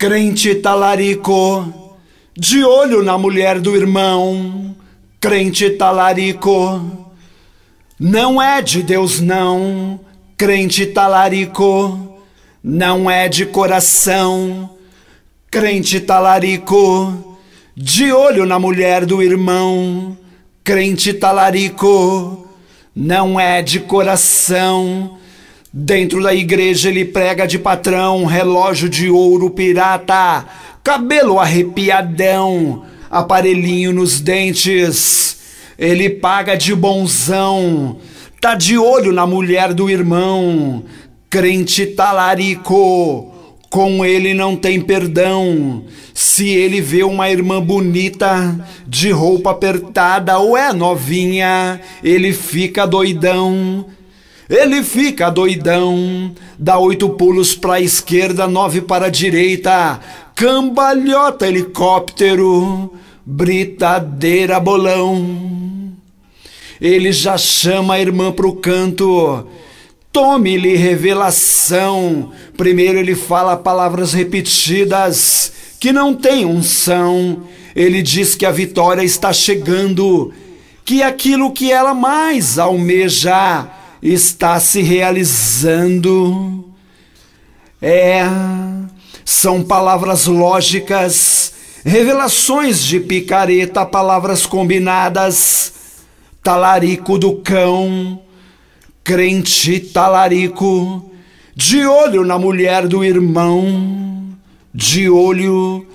Crente talarico, de olho na mulher do irmão. Crente talarico, não é de Deus não. Crente talarico, não é de coração. Crente talarico, de olho na mulher do irmão. Crente talarico, não é de coração. Dentro da igreja ele prega de patrão, relógio de ouro pirata, cabelo arrepiadão, aparelhinho nos dentes. Ele paga de bonzão, tá de olho na mulher do irmão, crente talarico. Com ele não tem perdão. Se ele vê uma irmã bonita, de roupa apertada ou é novinha, ele fica doidão ele fica doidão, dá oito pulos para a esquerda, nove para a direita, cambalhota helicóptero, britadeira bolão. Ele já chama a irmã pro canto. Tome-lhe revelação. Primeiro ele fala palavras repetidas que não tem unção. Ele diz que a vitória está chegando, que aquilo que ela mais almeja está se realizando. É, são palavras lógicas, revelações de picareta, palavras combinadas. Talarico do cão, crente talarico, de olho na mulher do irmão, de olho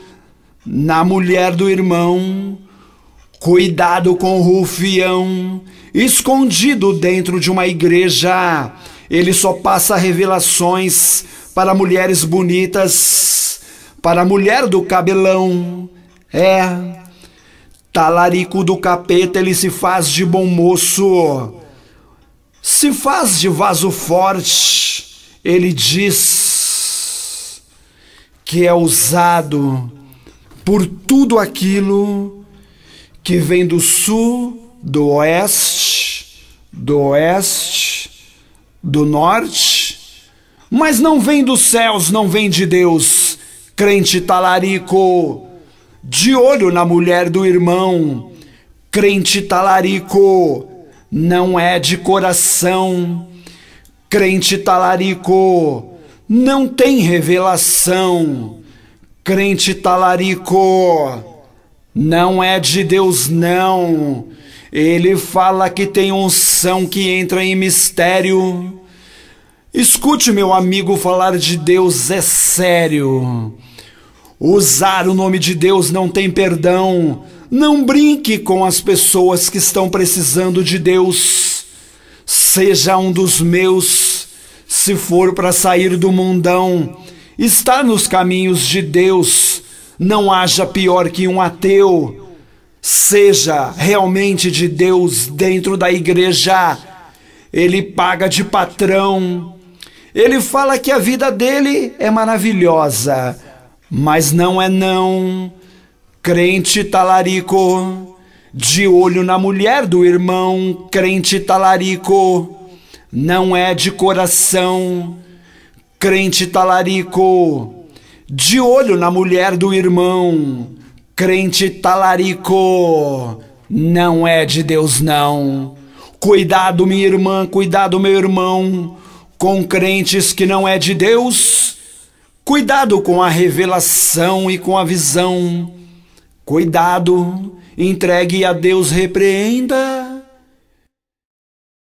na mulher do irmão Cuidado com o rufião, escondido dentro de uma igreja. Ele só passa revelações para mulheres bonitas, para a mulher do cabelão. É, talarico do capeta, ele se faz de bom moço, se faz de vaso forte. Ele diz que é usado por tudo aquilo que vem do sul, do oeste, do oeste, do norte, mas não vem dos céus, não vem de Deus. Crente talarico, de olho na mulher do irmão. Crente talarico, não é de coração. Crente talarico, não tem revelação. Crente talarico não é de Deus, não. Ele fala que tem unção que entra em mistério. Escute, meu amigo, falar de Deus é sério. Usar o nome de Deus não tem perdão. Não brinque com as pessoas que estão precisando de Deus. Seja um dos meus, se for para sair do mundão. Está nos caminhos de Deus não haja pior que um ateu. Seja realmente de Deus dentro da igreja. Ele paga de patrão. Ele fala que a vida dele é maravilhosa, mas não é não. Crente talarico, de olho na mulher do irmão, crente talarico, não é de coração. Crente talarico, de olho na mulher do irmão. Crente talarico, não é de Deus não. Cuidado, minha irmã, cuidado, meu irmão, com crentes que não é de Deus. Cuidado com a revelação e com a visão. Cuidado, entregue a Deus, repreenda.